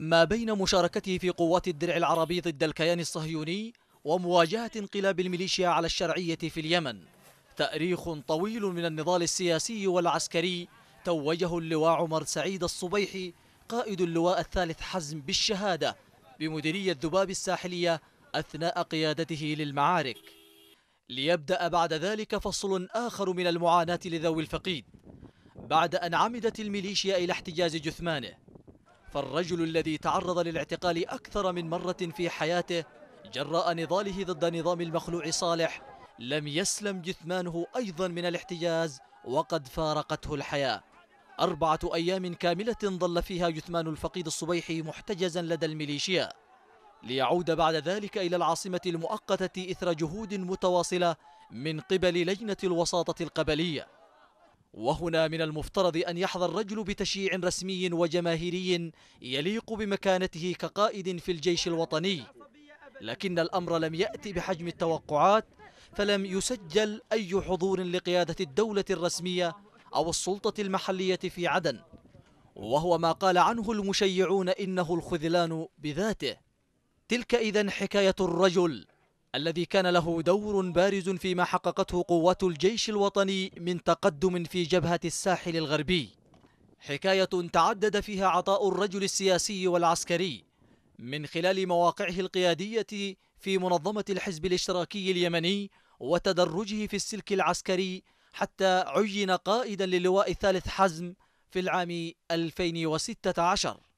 ما بين مشاركته في قوات الدرع العربي ضد الكيان الصهيوني ومواجهة انقلاب الميليشيا على الشرعية في اليمن تأريخ طويل من النضال السياسي والعسكري توجه اللواء عمر سعيد الصبيحي قائد اللواء الثالث حزم بالشهادة بمديرية ذباب الساحلية أثناء قيادته للمعارك ليبدأ بعد ذلك فصل آخر من المعاناة لذوي الفقيد بعد أن عمدت الميليشيا إلى احتجاز جثمانه فالرجل الذي تعرض للاعتقال أكثر من مرة في حياته جراء نضاله ضد نظام المخلوع صالح لم يسلم جثمانه أيضا من الاحتجاز وقد فارقته الحياة أربعة أيام كاملة ظل فيها جثمان الفقيد الصبيحي محتجزا لدى الميليشيا ليعود بعد ذلك إلى العاصمة المؤقتة إثر جهود متواصلة من قبل لجنة الوساطة القبلية وهنا من المفترض أن يحظى الرجل بتشييع رسمي وجماهيري يليق بمكانته كقائد في الجيش الوطني لكن الأمر لم يأتي بحجم التوقعات فلم يسجل أي حضور لقيادة الدولة الرسمية أو السلطة المحلية في عدن وهو ما قال عنه المشيعون إنه الخذلان بذاته تلك إذا حكاية الرجل الذي كان له دور بارز فيما حققته قوات الجيش الوطني من تقدم في جبهة الساحل الغربي حكاية تعدد فيها عطاء الرجل السياسي والعسكري من خلال مواقعه القيادية في منظمة الحزب الاشتراكي اليمني وتدرجه في السلك العسكري حتى عين قائدا للواء الثالث حزم في العام 2016